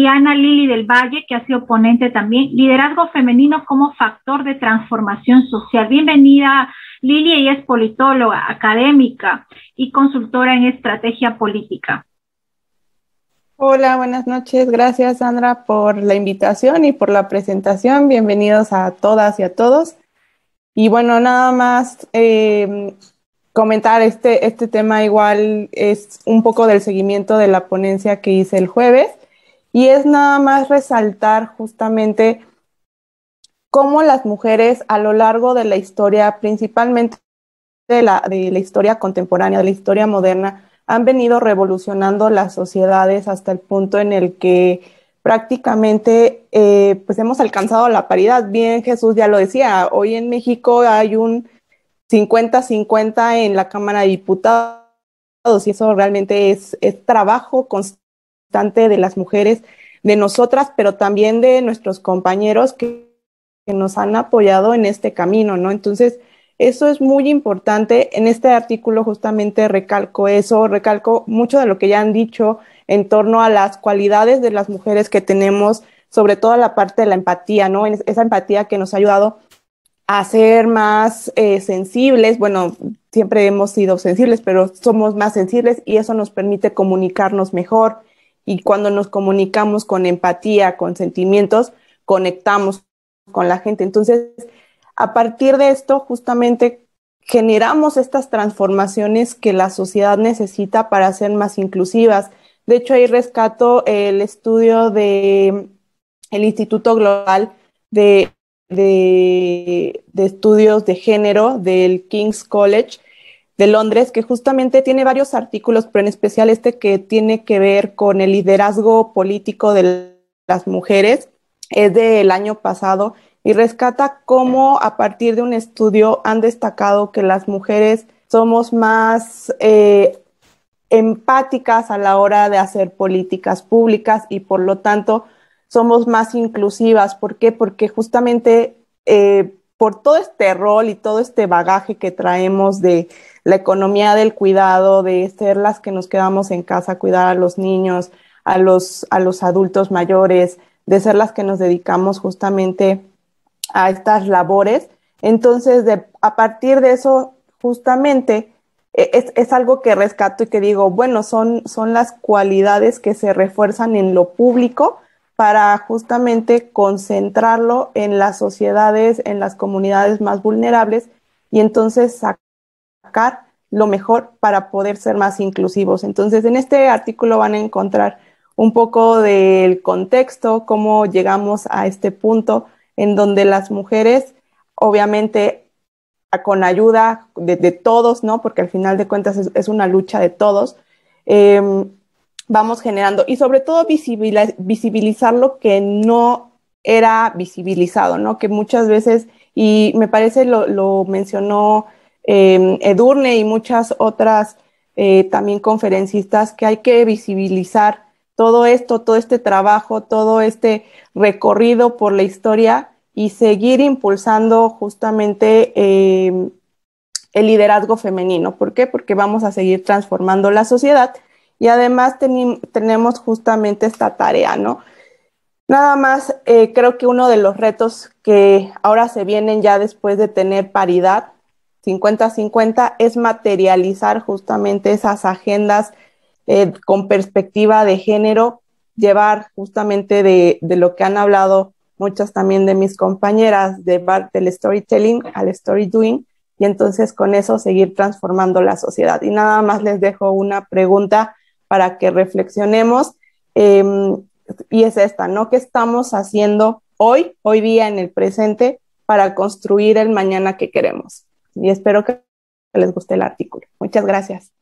Liliana Lili del Valle, que ha sido ponente también, Liderazgo Femenino como Factor de Transformación Social. Bienvenida, Lili, ella es politóloga, académica y consultora en estrategia política. Hola, buenas noches. Gracias, Sandra, por la invitación y por la presentación. Bienvenidos a todas y a todos. Y bueno, nada más eh, comentar este, este tema igual es un poco del seguimiento de la ponencia que hice el jueves y es nada más resaltar justamente cómo las mujeres a lo largo de la historia, principalmente de la, historia contemporánea, de la historia moderna, han venido revolucionando las sociedades hasta el punto en el que prácticamente eh, pues hemos alcanzado la paridad. Bien, Jesús ya lo decía, hoy en México hay un 50-50 en la Cámara de Diputados y eso realmente es, es trabajo constante de las mujeres, de nosotras, pero también de nuestros compañeros que, que nos han apoyado en este camino, ¿no? Entonces, eso es muy importante. En este artículo justamente recalco eso, recalco mucho de lo que ya han dicho en torno a las cualidades de las mujeres que tenemos, sobre todo la parte de la empatía, ¿no? Esa empatía que nos ha ayudado a ser más eh, sensibles. Bueno, siempre hemos sido sensibles, pero somos más sensibles y eso nos permite comunicarnos mejor, y cuando nos comunicamos con empatía, con sentimientos, conectamos con la gente. Entonces, a partir de esto, justamente generamos estas transformaciones que la sociedad necesita para ser más inclusivas. De hecho, ahí rescato el estudio de Instituto Global de Estudios de Género del King's College, de Londres, que justamente tiene varios artículos, pero en especial este que tiene que ver con el liderazgo político de las mujeres, es del año pasado, y rescata cómo a partir de un estudio han destacado que las mujeres somos más eh, empáticas a la hora de hacer políticas públicas y por lo tanto somos más inclusivas. ¿Por qué? Porque justamente eh, por todo este rol y todo este bagaje que traemos de la economía del cuidado, de ser las que nos quedamos en casa, a cuidar a los niños, a los, a los adultos mayores, de ser las que nos dedicamos justamente a estas labores. Entonces, a partir de eso, justamente, e, es, es, algo que rescato y que digo, bueno, son, son las cualidades que se refuerzan en lo público, para justamente concentrarlo en las sociedades, en las comunidades más vulnerables y entonces sacar lo mejor para poder ser más inclusivos. Entonces, en este artículo van a encontrar un poco del contexto, cómo llegamos a este punto en donde las mujeres, obviamente, con ayuda de, todos, ¿no? Porque al final de cuentas es, una lucha de todos. Em, vamos generando y sobre todo visibilizar lo que no era visibilizado, ¿no? Que muchas veces, y me parece lo, lo mencionó em, Edurne y muchas otras eh, también conferencistas, que hay que visibilizar todo esto, todo este trabajo, todo este recorrido por la historia y seguir impulsando justamente em, el liderazgo femenino. ¿Por qué? Porque vamos a seguir transformando la sociedad y además tenemos justamente esta tarea, ¿no? Nada más, eh, creo que uno de los retos que ahora se vienen ya después de tener paridad 50-50 es materializar justamente esas agendas eh, con perspectiva de género, llevar justamente de, lo que han hablado muchas también de mis compañeras, de del storytelling al story doing, y entonces con eso seguir transformando la sociedad. Y nada más les dejo una pregunta para que reflexionemos. Em, y es esta, ¿no? ¿Qué estamos haciendo hoy, hoy día en el presente, para construir el mañana que queremos? Y espero que les guste el artículo. Muchas gracias.